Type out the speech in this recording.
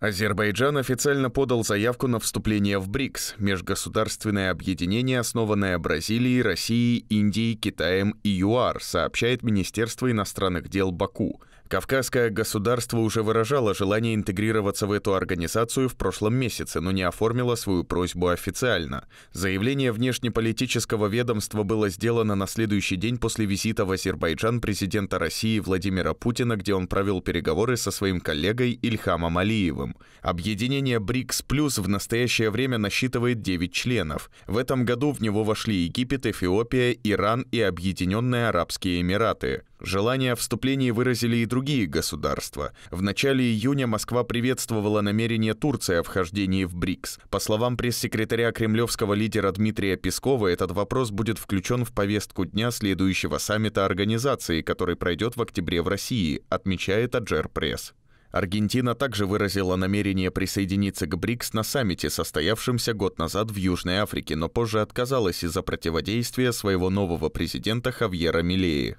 Азербайджан официально подал заявку на вступление в БРИКС – межгосударственное объединение, основанное Бразилией, Россией, Индией, Китаем и ЮАР, сообщает Министерство иностранных дел Баку. Кавказское государство уже выражало желание интегрироваться в эту организацию в прошлом месяце, но не оформило свою просьбу официально. Заявление внешнеполитического ведомства было сделано на следующий день после визита в Азербайджан президента России Владимира Путина, где он провел переговоры со своим коллегой Ильхамом Алиевым. Объединение БРИКС Плюс в настоящее время насчитывает 9 членов. В этом году в него вошли Египет, Эфиопия, Иран и Объединенные Арабские Эмираты. Желание о вступлении выразили и другие государства. В начале июня Москва приветствовала намерение Турции о вхождении в БРИКС. По словам пресс-секретаря кремлевского лидера Дмитрия Пескова, этот вопрос будет включен в повестку дня следующего саммита организации, который пройдет в октябре в России, отмечает Аджер Пресс. Аргентина также выразила намерение присоединиться к БРИКС на саммите, состоявшемся год назад в Южной Африке, но позже отказалась из-за противодействия своего нового президента Хавьера Милеи.